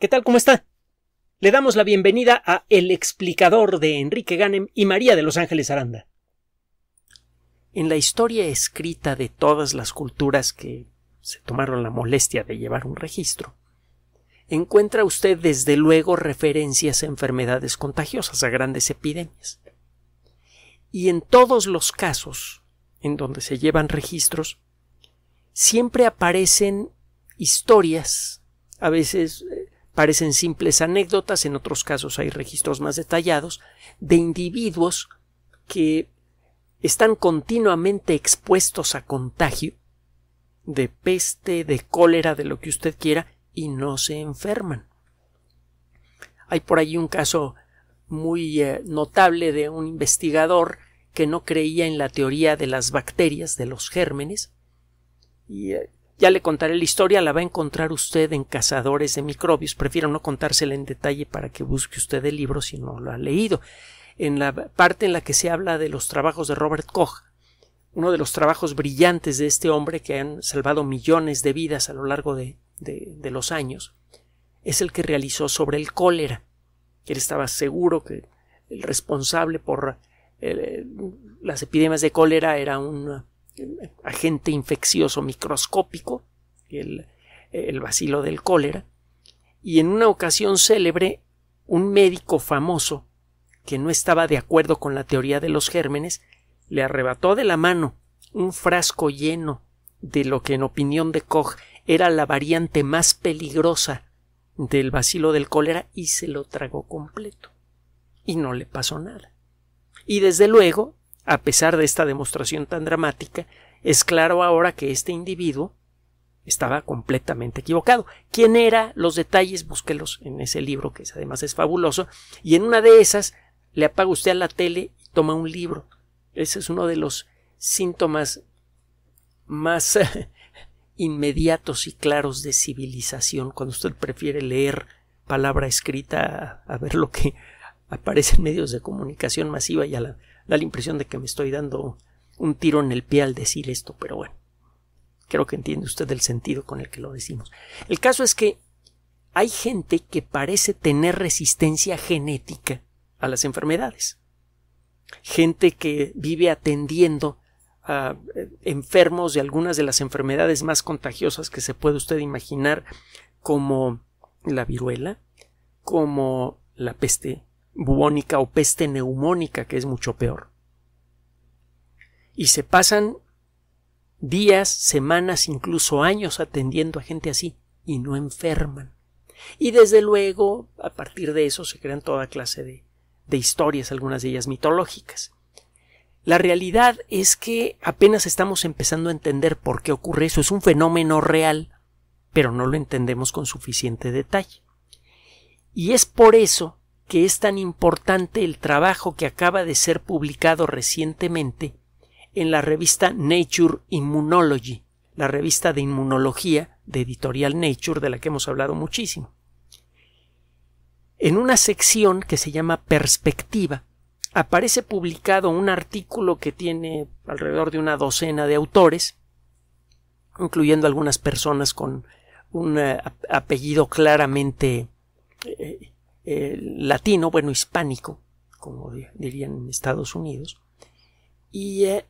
¿Qué tal? ¿Cómo está? Le damos la bienvenida a El explicador de Enrique Ganem y María de Los Ángeles Aranda. En la historia escrita de todas las culturas que se tomaron la molestia de llevar un registro, encuentra usted desde luego referencias a enfermedades contagiosas, a grandes epidemias. Y en todos los casos en donde se llevan registros, siempre aparecen historias, a veces eh, parecen simples anécdotas, en otros casos hay registros más detallados, de individuos que están continuamente expuestos a contagio de peste, de cólera, de lo que usted quiera, y no se enferman. Hay por ahí un caso muy eh, notable de un investigador que no creía en la teoría de las bacterias, de los gérmenes, y eh, ya le contaré la historia, la va a encontrar usted en Cazadores de Microbios. Prefiero no contársela en detalle para que busque usted el libro si no lo ha leído. En la parte en la que se habla de los trabajos de Robert Koch, uno de los trabajos brillantes de este hombre que han salvado millones de vidas a lo largo de, los años, es el que realizó sobre el cólera. Él estaba seguro que el responsable por eh, las epidemias de cólera era un agente infeccioso microscópico, el, vacilo del cólera, y en una ocasión célebre, un médico famoso que no estaba de acuerdo con la teoría de los gérmenes, le arrebató de la mano un frasco lleno de lo que en opinión de Koch era la variante más peligrosa del bacilo del cólera y se lo tragó completo. Y no le pasó nada. Y desde luego, a pesar de esta demostración tan dramática, es claro ahora que este individuo estaba completamente equivocado. ¿Quién era? Los detalles, búsquelos en ese libro, que además es fabuloso, y en una de esas le apaga usted a la tele y toma un libro. Ese es uno de los síntomas más inmediatos y claros de civilización, cuando usted prefiere leer palabra escrita a, a ver lo que aparece en medios de comunicación masiva y a la, Da la impresión de que me estoy dando un tiro en el pie al decir esto, pero bueno, creo que entiende usted el sentido con el que lo decimos. El caso es que hay gente que parece tener resistencia genética a las enfermedades. Gente que vive atendiendo a eh, enfermos de algunas de las enfermedades más contagiosas que se puede usted imaginar, como la viruela, como la peste bubónica o peste neumónica, que es mucho peor. Y se pasan días, semanas, incluso años atendiendo a gente así y no enferman. Y desde luego, a partir de eso se crean toda clase de, de historias, algunas de ellas mitológicas. La realidad es que apenas estamos empezando a entender por qué ocurre eso. Es un fenómeno real, pero no lo entendemos con suficiente detalle. Y es por eso que es tan importante el trabajo que acaba de ser publicado recientemente en la revista Nature Immunology, la revista de inmunología de editorial Nature de la que hemos hablado muchísimo. En una sección que se llama Perspectiva, aparece publicado un artículo que tiene alrededor de una docena de autores, incluyendo algunas personas con un eh, apellido claramente eh, latino, bueno, hispánico, como dirían en Estados Unidos. Y eh,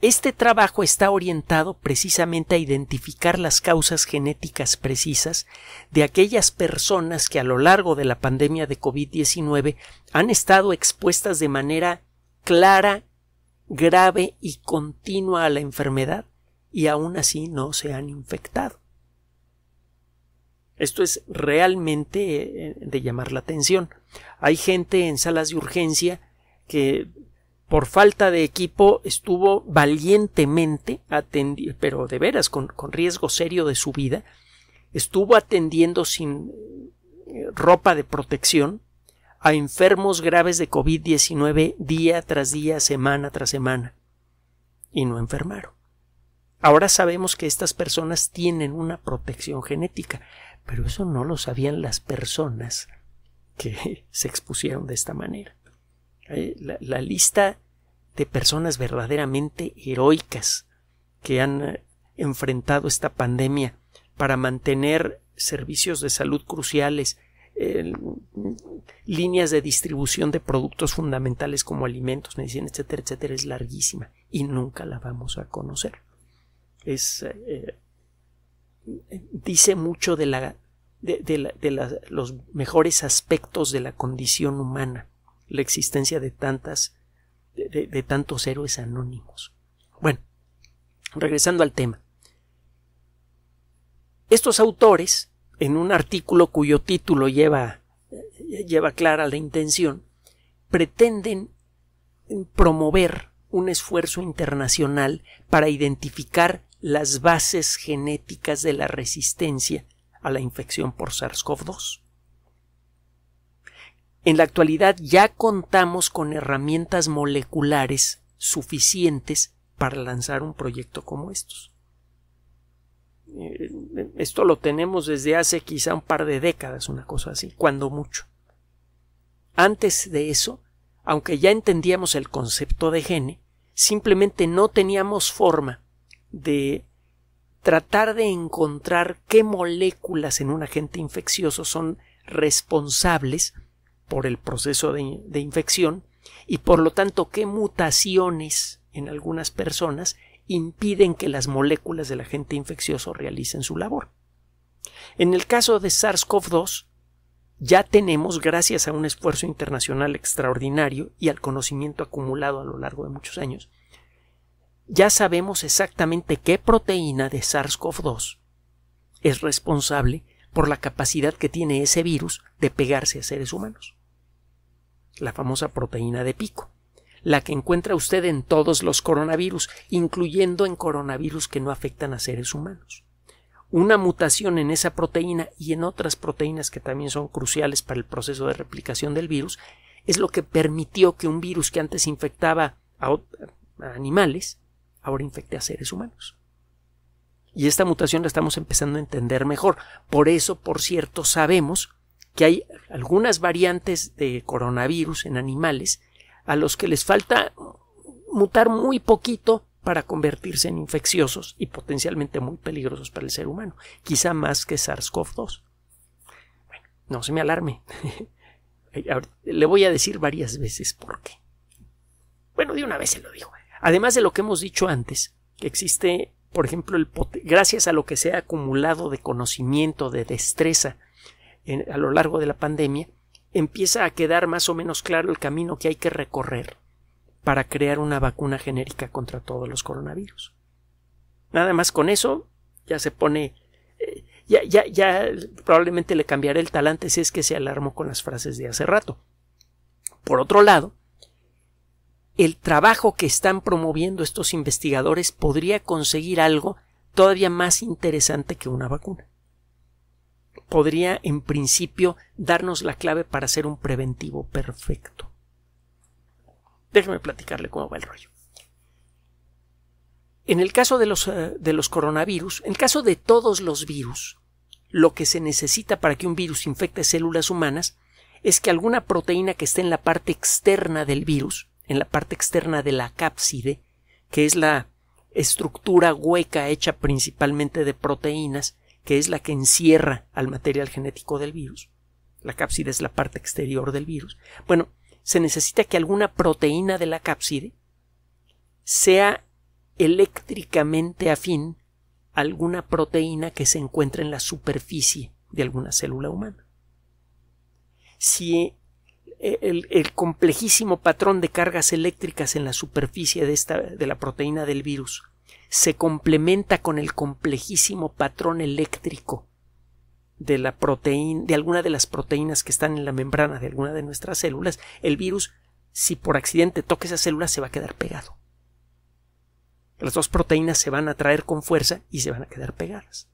este trabajo está orientado precisamente a identificar las causas genéticas precisas de aquellas personas que a lo largo de la pandemia de COVID-19 han estado expuestas de manera clara, grave y continua a la enfermedad y aún así no se han infectado. Esto es realmente eh, de llamar la atención. Hay gente en salas de urgencia que por falta de equipo estuvo valientemente atendiendo, pero de veras, con, con riesgo serio de su vida, estuvo atendiendo sin eh, ropa de protección a enfermos graves de COVID-19 día tras día, semana tras semana, y no enfermaron. Ahora sabemos que estas personas tienen una protección genética. Pero eso no lo sabían las personas que se expusieron de esta manera. Eh, la, lista de personas verdaderamente heroicas que han eh, enfrentado esta pandemia para mantener servicios de salud cruciales, eh, líneas de distribución de productos fundamentales como alimentos, medicina, etcétera, etcétera, es larguísima y nunca la vamos a conocer. Es dice mucho de, la, de, los mejores aspectos de la condición humana, la existencia de tantas, de tantos héroes anónimos. Bueno, regresando al tema. Estos autores, en un artículo cuyo título lleva, lleva clara la intención, pretenden promover un esfuerzo internacional para identificar las bases genéticas de la resistencia a la infección por SARS-CoV-2. En la actualidad ya contamos con herramientas moleculares suficientes para lanzar un proyecto como estos. Eh, esto lo tenemos desde hace quizá un par de décadas, una cosa así, cuando mucho. Antes de eso, aunque ya entendíamos el concepto de gene, simplemente no teníamos forma de tratar de encontrar qué moléculas en un agente infeccioso son responsables por el proceso de, infección y por lo tanto qué mutaciones en algunas personas impiden que las moléculas del agente infeccioso realicen su labor. En el caso de SARS-CoV-2, ya tenemos, gracias a un esfuerzo internacional extraordinario y al conocimiento acumulado a lo largo de muchos años, ya sabemos exactamente qué proteína de SARS-CoV-2 es responsable por la capacidad que tiene ese virus de pegarse a seres humanos. La famosa proteína de pico, la que encuentra usted en todos los coronavirus, incluyendo en coronavirus que no afectan a seres humanos. Una mutación en esa proteína y en otras proteínas que también son cruciales para el proceso de replicación del virus es lo que permitió que un virus que antes infectaba a animales ahora infecte a seres humanos. Y esta mutación la estamos empezando a entender mejor. Por eso, por cierto, sabemos que hay algunas variantes de coronavirus en animales a los que les falta mutar muy poquito para convertirse en infecciosos y potencialmente muy peligrosos para el ser humano, quizá más que SARS-CoV-2. Bueno, no se me alarme. Le voy a decir varias veces por qué. Bueno, de una vez se lo digo. Además de lo que hemos dicho antes, que existe, por ejemplo, el gracias a lo que se ha acumulado de conocimiento, de destreza a lo largo de la pandemia, empieza a quedar más o menos claro el camino que hay que recorrer para crear una vacuna genérica contra todos los coronavirus. Nada más con eso ya se pone eh, ya, ya, ya probablemente le cambiaré el talante si es que se alarmó con las frases de hace rato. Por otro lado, el trabajo que están promoviendo estos investigadores podría conseguir algo todavía más interesante que una vacuna. Podría, en principio, darnos la clave para hacer un preventivo perfecto. Déjeme platicarle cómo va el rollo. En el caso de los, eh, de los coronavirus, en el caso de todos los virus, lo que se necesita para que un virus infecte células humanas es que alguna proteína que esté en la parte externa del virus en la parte externa de la cápside, que es la estructura hueca hecha principalmente de proteínas, que es la que encierra al material genético del virus. La cápside es la parte exterior del virus. Bueno, se necesita que alguna proteína de la cápside sea eléctricamente afín a alguna proteína que se encuentra en la superficie de alguna célula humana. Si eh, el, complejísimo patrón de cargas eléctricas en la superficie de, de la proteína del virus se complementa con el complejísimo patrón eléctrico de, la proteína, de alguna de las proteínas que están en la membrana de alguna de nuestras células, el virus, si por accidente toca esa célula, se va a quedar pegado. Las dos proteínas se van a traer con fuerza y se van a quedar pegadas.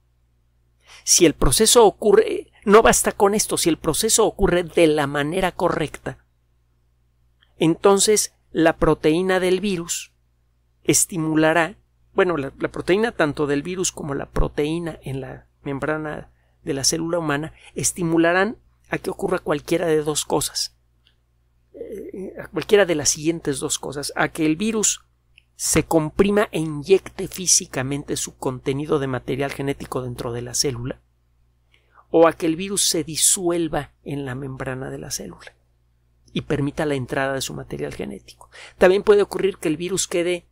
Si el proceso ocurre, no basta con esto, si el proceso ocurre de la manera correcta, entonces la proteína del virus estimulará, bueno, la, proteína tanto del virus como la proteína en la membrana de la célula humana estimularán a que ocurra cualquiera de dos cosas, eh, a cualquiera de las siguientes dos cosas, a que el virus se comprima e inyecte físicamente su contenido de material genético dentro de la célula, o a que el virus se disuelva en la membrana de la célula y permita la entrada de su material genético. También puede ocurrir que el virus quede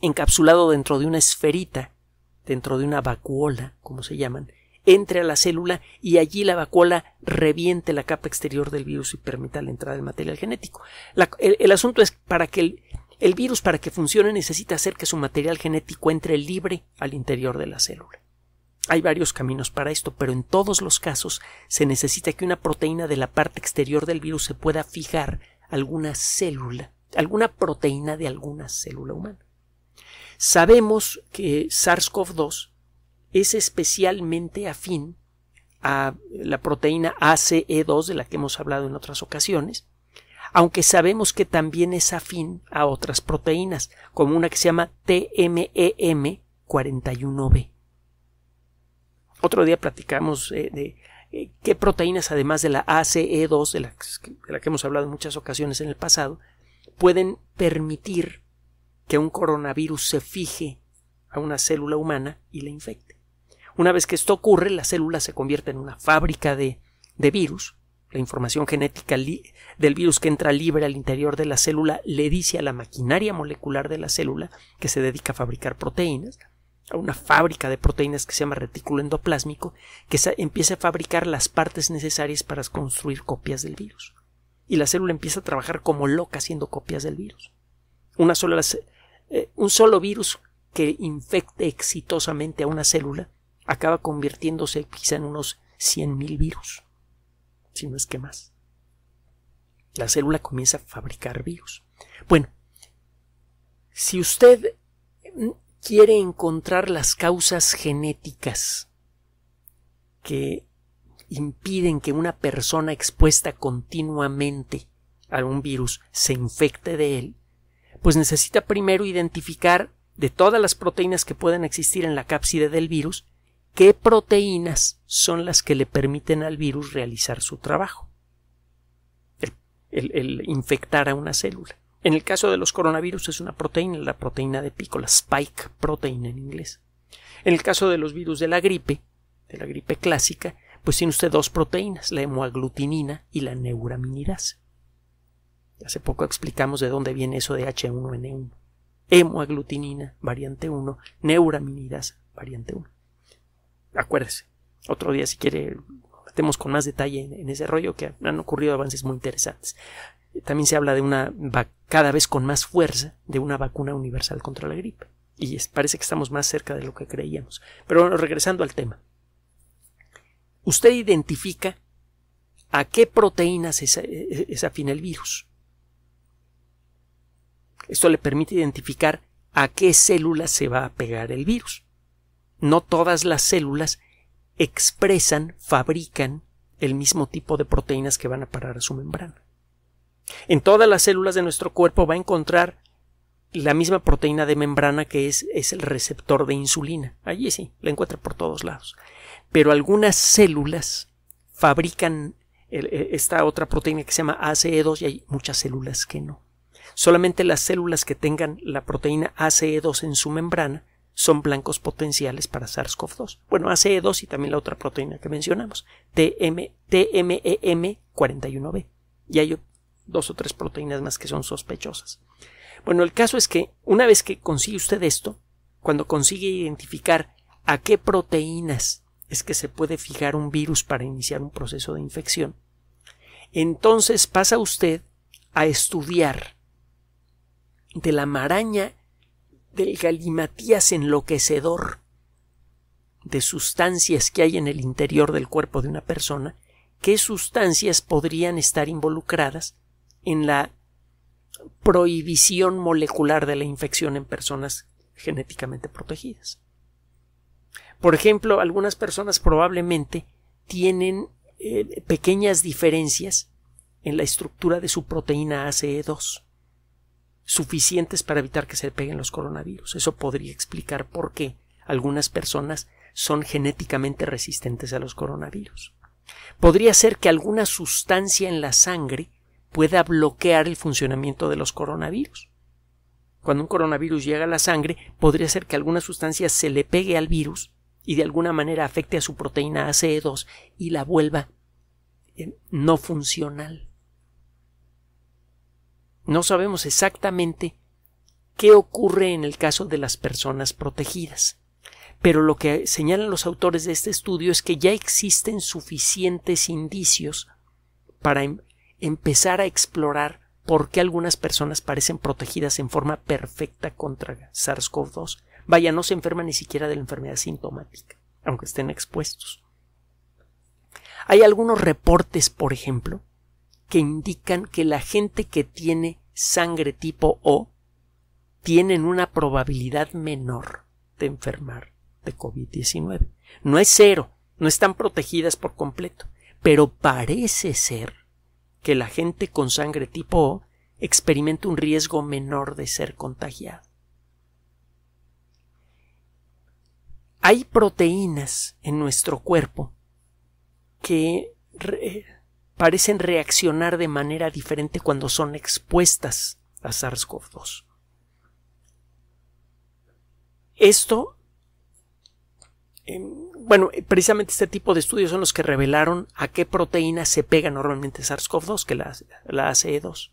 encapsulado dentro de una esferita, dentro de una vacuola, como se llaman, entre a la célula y allí la vacuola reviente la capa exterior del virus y permita la entrada del material genético. el, asunto es para que el, el virus para que funcione necesita hacer que su material genético entre libre al interior de la célula. Hay varios caminos para esto, pero en todos los casos se necesita que una proteína de la parte exterior del virus se pueda fijar alguna célula, alguna proteína de alguna célula humana. Sabemos que SARS-CoV-2 es especialmente afín a la proteína ACE2 de la que hemos hablado en otras ocasiones, aunque sabemos que también es afín a otras proteínas, como una que se llama TMEM41B. Otro día platicamos eh, de eh, qué proteínas, además de la ACE2, de la, que hemos hablado en muchas ocasiones en el pasado, pueden permitir que un coronavirus se fije a una célula humana y la infecte. Una vez que esto ocurre, la célula se convierte en una fábrica de virus. La información genética del virus que entra libre al interior de la célula le dice a la maquinaria molecular de la célula que se dedica a fabricar proteínas a una fábrica de proteínas que se llama retículo endoplásmico, que empieza a fabricar las partes necesarias para construir copias del virus. Y la célula empieza a trabajar como loca haciendo copias del virus. Una sola, eh, un solo virus que infecte exitosamente a una célula acaba convirtiéndose quizá en unos 100.000 virus, si no es que más. La célula comienza a fabricar virus. Bueno, si usted quiere encontrar las causas genéticas que impiden que una persona expuesta continuamente a un virus se infecte de él, pues necesita primero identificar de todas las proteínas que pueden existir en la cápside del virus, qué proteínas son las que le permiten al virus realizar su trabajo, el, el infectar a una célula. En el caso de los coronavirus es una proteína, la proteína de pico, la spike proteína en inglés. En el caso de los virus de la gripe, de la gripe clásica, pues tiene usted dos proteínas, la hemoaglutinina y la neuraminidasa. Hace poco explicamos de dónde viene eso de H1N1. Hemoaglutinina, variante 1, Neuraminidasa, variante 1. Acuérdese, otro día si quiere metemos con más detalle en ese rollo que han ocurrido avances muy interesantes también se habla de una cada vez con más fuerza de una vacuna universal contra la gripe. Y es, parece que estamos más cerca de lo que creíamos. Pero bueno, regresando al tema. Usted identifica a qué proteínas es, eh, eh, afina el virus. Esto le permite identificar a qué células se va a pegar el virus. No todas las células expresan, fabrican el mismo tipo de proteínas que van a parar a su membrana. En todas las células de nuestro cuerpo va a encontrar la misma proteína de membrana que es, es el receptor de insulina. Allí sí, la encuentra por todos lados. Pero algunas células fabrican eh, eh, esta otra proteína que se llama ACE2 y hay muchas células que no. Solamente las células que tengan la proteína ACE2 en su membrana son blancos potenciales para SARS-CoV-2. Bueno, ACE2 y también la otra proteína que mencionamos, TMEM41B. Y hay dos o tres proteínas más que son sospechosas. Bueno, el caso es que una vez que consigue usted esto, cuando consigue identificar a qué proteínas es que se puede fijar un virus para iniciar un proceso de infección, entonces pasa usted a estudiar de la maraña del galimatías enloquecedor de sustancias que hay en el interior del cuerpo de una persona, qué sustancias podrían estar involucradas en la prohibición molecular de la infección en personas genéticamente protegidas. Por ejemplo, algunas personas probablemente tienen eh, pequeñas diferencias en la estructura de su proteína ACE2, suficientes para evitar que se peguen los coronavirus. Eso podría explicar por qué algunas personas son genéticamente resistentes a los coronavirus. Podría ser que alguna sustancia en la sangre pueda bloquear el funcionamiento de los coronavirus. Cuando un coronavirus llega a la sangre, podría ser que alguna sustancia se le pegue al virus y de alguna manera afecte a su proteína ACE2 y la vuelva eh, no funcional. No sabemos exactamente qué ocurre en el caso de las personas protegidas. Pero lo que señalan los autores de este estudio es que ya existen suficientes indicios para em- empezar a explorar por qué algunas personas parecen protegidas en forma perfecta contra SARS-CoV-2. Vaya, no se enferman ni siquiera de la enfermedad sintomática, aunque estén expuestos. Hay algunos reportes, por ejemplo, que indican que la gente que tiene sangre tipo O tienen una probabilidad menor de enfermar de COVID-19. No es cero, no están protegidas por completo, pero parece ser que la gente con sangre tipo O experimente un riesgo menor de ser contagiada. Hay proteínas en nuestro cuerpo que eh, parecen reaccionar de manera diferente cuando son expuestas a SARS-CoV-2. Esto em, bueno, precisamente este tipo de estudios son los que revelaron a qué proteína se pega normalmente SARS-CoV-2, que la, la ACE2.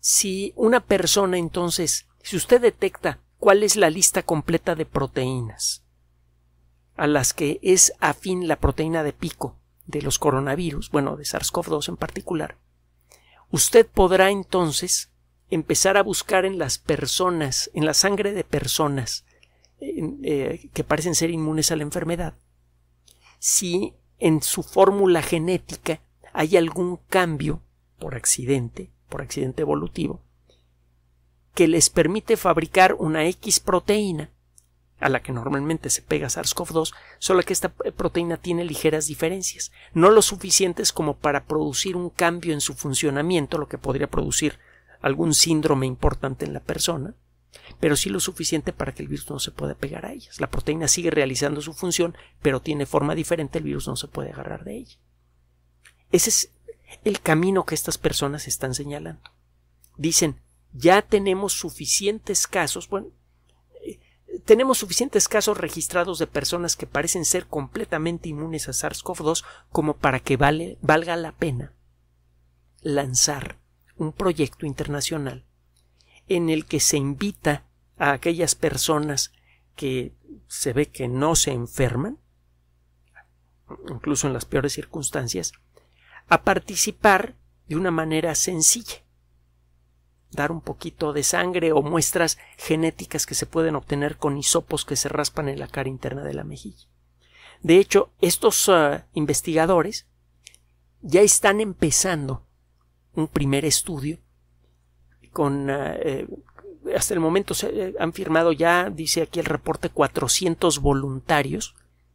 Si una persona entonces, si usted detecta cuál es la lista completa de proteínas a las que es afín la proteína de pico de los coronavirus, bueno, de SARS-CoV-2 en particular, usted podrá entonces empezar a buscar en las personas, en la sangre de personas eh, que parecen ser inmunes a la enfermedad, si en su fórmula genética hay algún cambio por accidente, por accidente evolutivo, que les permite fabricar una X proteína a la que normalmente se pega SARS-CoV-2, solo que esta proteína tiene ligeras diferencias, no lo suficientes como para producir un cambio en su funcionamiento, lo que podría producir algún síndrome importante en la persona, pero sí lo suficiente para que el virus no se pueda pegar a ellas. La proteína sigue realizando su función, pero tiene forma diferente, el virus no se puede agarrar de ella. Ese es el camino que estas personas están señalando. Dicen, ya tenemos suficientes casos, bueno, eh, tenemos suficientes casos registrados de personas que parecen ser completamente inmunes a SARS-CoV-2 como para que valga la pena lanzar un proyecto internacional en el que se invita a aquellas personas que se ve que no se enferman, incluso en las peores circunstancias, a participar de una manera sencilla. Dar un poquito de sangre o muestras genéticas que se pueden obtener con hisopos que se raspan en la cara interna de la mejilla. De hecho, estos ah, investigadores ya están empezando un primer estudio eh, eh, hasta el momento se eh, han firmado ya, dice aquí el reporte, 400 voluntarios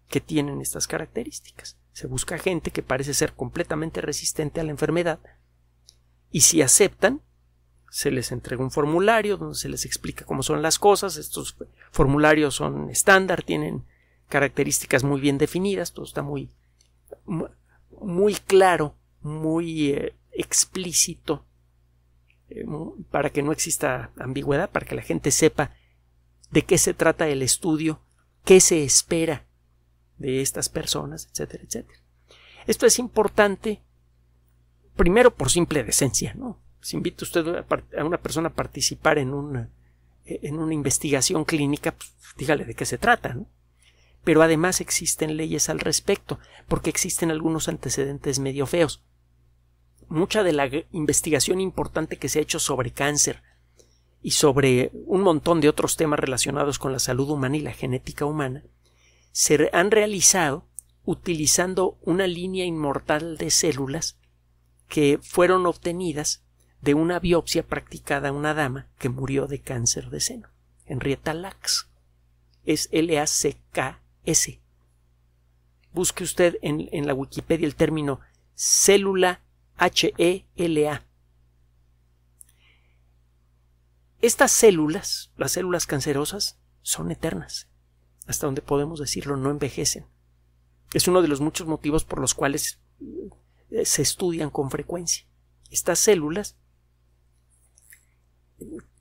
que tienen estas características. Se busca gente que parece ser completamente resistente a la enfermedad y si aceptan, se les entrega un formulario donde se les explica cómo son las cosas. Estos formularios son estándar, tienen características muy bien definidas, todo está muy, muy claro, muy explícito eh, para que no exista ambigüedad, para que la gente sepa de qué se trata el estudio, qué se espera de estas personas, etcétera, etcétera. Esto es importante, primero por simple decencia, ¿no? Si invita usted a una persona a participar en una, en una investigación clínica, pues, dígale de qué se trata, ¿no? Pero además existen leyes al respecto, porque existen algunos antecedentes medio feos mucha de la investigación importante que se ha hecho sobre cáncer y sobre un montón de otros temas relacionados con la salud humana y la genética humana, se han realizado utilizando una línea inmortal de células que fueron obtenidas de una biopsia practicada a una dama que murió de cáncer de seno, Henrietta Lacks. Es L-A-C-K-S. Busque usted en, en la Wikipedia el término célula H-E-L-A. Estas células, las células cancerosas, son eternas. Hasta donde podemos decirlo, no envejecen. Es uno de los muchos motivos por los cuales eh, se estudian con frecuencia. Estas células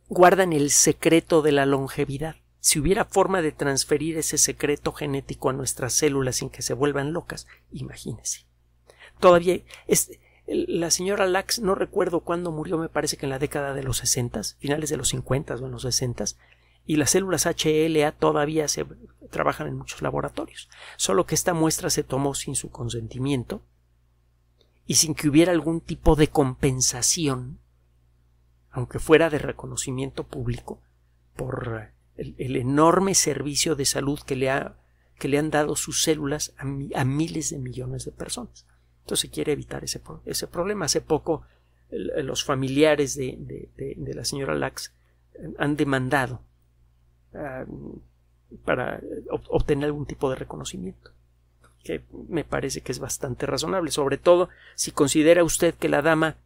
guardan el secreto de la longevidad. Si hubiera forma de transferir ese secreto genético a nuestras células sin que se vuelvan locas, imagínense. Todavía es, la señora Lax, no recuerdo cuándo murió, me parece que en la década de los 60, finales de los 50 o en los 60, y las células HLA todavía se trabajan en muchos laboratorios, solo que esta muestra se tomó sin su consentimiento y sin que hubiera algún tipo de compensación, aunque fuera de reconocimiento público, por el, enorme servicio de salud que le, han dado sus células a miles de millones de personas. Entonces se quiere evitar ese, ese problema. Hace poco los familiares de, la señora Lax eh, han demandado ah, para obtener algún tipo de reconocimiento, que me parece que es bastante razonable, sobre todo si considera usted que la dama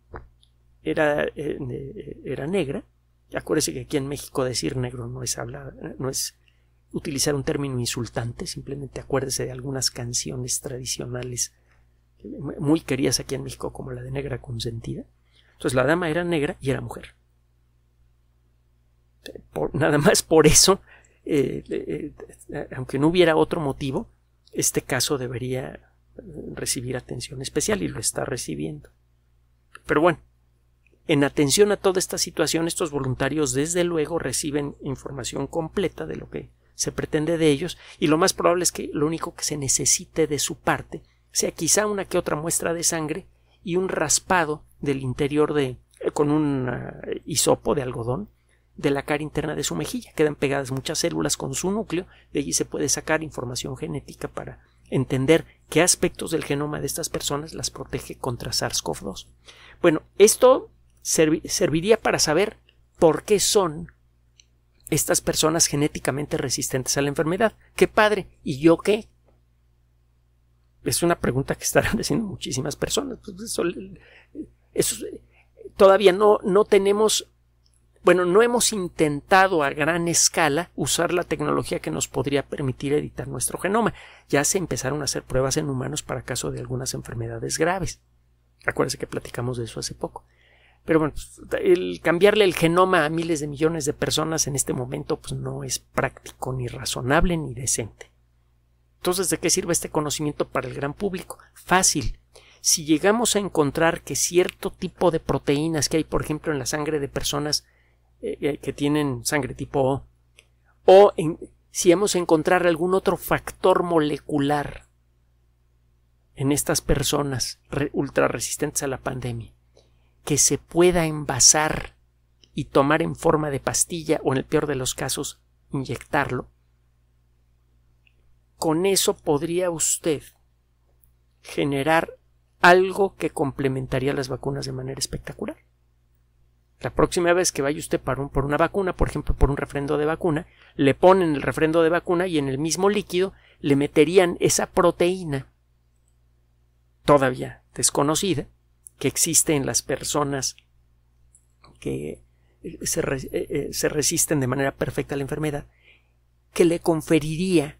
era, eh, eh, era negra. Acuérdese que aquí en México decir negro no es no es utilizar un término insultante, simplemente acuérdese de algunas canciones tradicionales muy queridas aquí en México como la de negra consentida. Entonces la dama era negra y era mujer. Eh, nada más por eso, eh, eh, aunque no hubiera otro motivo, este caso debería recibir atención especial y lo está recibiendo. Pero bueno, en atención a toda esta situación, estos voluntarios desde luego reciben información completa de lo que se pretende de ellos y lo más probable es que lo único que se necesite de su parte sea quizá una que otra muestra de sangre y un raspado del interior de eh, con un eh, hisopo de algodón de la cara interna de su mejilla. Quedan pegadas muchas células con su núcleo, de allí se puede sacar información genética para entender qué aspectos del genoma de estas personas las protege contra SARS-CoV-2. Bueno, esto serviría para saber por qué son estas personas genéticamente resistentes a la enfermedad. ¡Qué padre! ¿Y yo qué? es una pregunta que estarán haciendo muchísimas personas. Pues, eso, todavía no, no tenemos, bueno, no hemos intentado a gran escala usar la tecnología que nos podría permitir editar nuestro genoma. Ya se empezaron a hacer pruebas en humanos para caso de algunas enfermedades graves. Acuérdense que platicamos de eso hace poco. Pero bueno, pues, el cambiarle el genoma a miles de millones de personas en este momento pues no es práctico, ni razonable, ni decente. Entonces, ¿de qué sirve este conocimiento para el gran público? Fácil. Si llegamos a encontrar que cierto tipo de proteínas que hay, por ejemplo, en la sangre de personas eh, eh, que tienen sangre tipo O, o si hemos a encontrar algún otro factor molecular en estas personas ultra resistentes a la pandemia, que se pueda envasar y tomar en forma de pastilla o en el peor de los casos inyectarlo, con eso podría usted generar algo que complementaría las vacunas de manera espectacular. La próxima vez que vaya usted por, por una vacuna, por ejemplo, por un refrendo de vacuna, le ponen el refrendo de vacuna y en el mismo líquido le meterían esa proteína todavía desconocida que existe en las personas que eh, eh, eh, se resisten de manera perfecta a la enfermedad, que le conferiría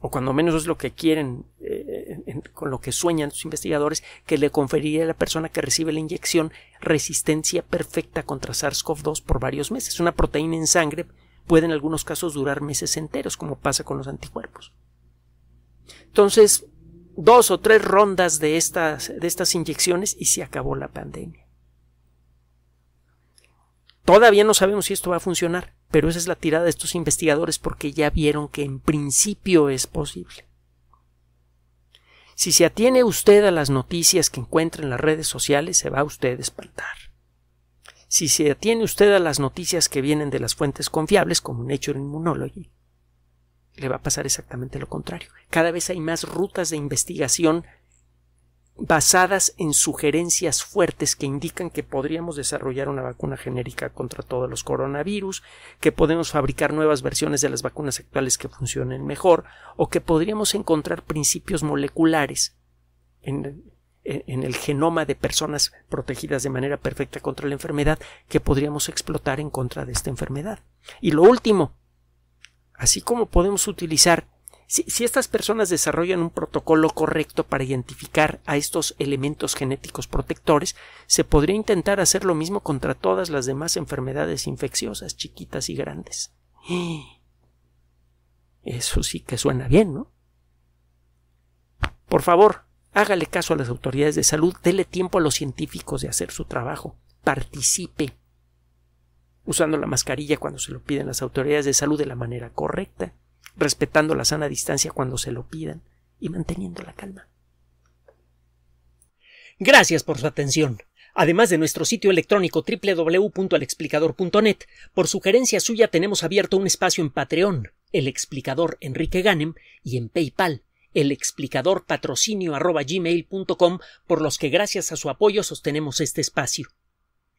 o cuando menos es lo que quieren, eh, eh, con lo que sueñan sus investigadores, que le conferiría a la persona que recibe la inyección resistencia perfecta contra SARS-CoV-2 por varios meses. Una proteína en sangre puede en algunos casos durar meses enteros, como pasa con los anticuerpos. Entonces, dos o tres rondas de estas inyecciones y se acabó la pandemia. Todavía no sabemos si esto va a funcionar, pero esa es la tirada de estos investigadores porque ya vieron que en principio es posible. Si se atiene usted a las noticias que encuentra en las redes sociales, se va a usted a espantar. Si se atiene usted a las noticias que vienen de las fuentes confiables, como Nature Immunology, le va a pasar exactamente lo contrario. Cada vez hay más rutas de investigación basadas en sugerencias fuertes que indican que podríamos desarrollar una vacuna genérica contra todos los coronavirus, que podemos fabricar nuevas versiones de las vacunas actuales que funcionen mejor, o que podríamos encontrar principios moleculares en, el genoma de personas protegidas de manera perfecta contra la enfermedad que podríamos explotar en contra de esta enfermedad. Y lo último, así como podemos utilizar si, estas personas desarrollan un protocolo correcto para identificar a estos elementos genéticos protectores, se podría intentar hacer lo mismo contra todas las demás enfermedades infecciosas, chiquitas y grandes. Eso sí que suena bien, ¿no? Por favor, hágale caso a las autoridades de salud, dele tiempo a los científicos de hacer su trabajo, participe usando la mascarilla cuando se lo piden las autoridades de salud de la manera correcta respetando la sana distancia cuando se lo pidan y manteniendo la calma. Gracias por su atención. Además de nuestro sitio electrónico www.alexplicador.net, por sugerencia suya tenemos abierto un espacio en Patreon, el explicador Enrique Ganem, y en PayPal, el explicador patrocinio por los que gracias a su apoyo sostenemos este espacio.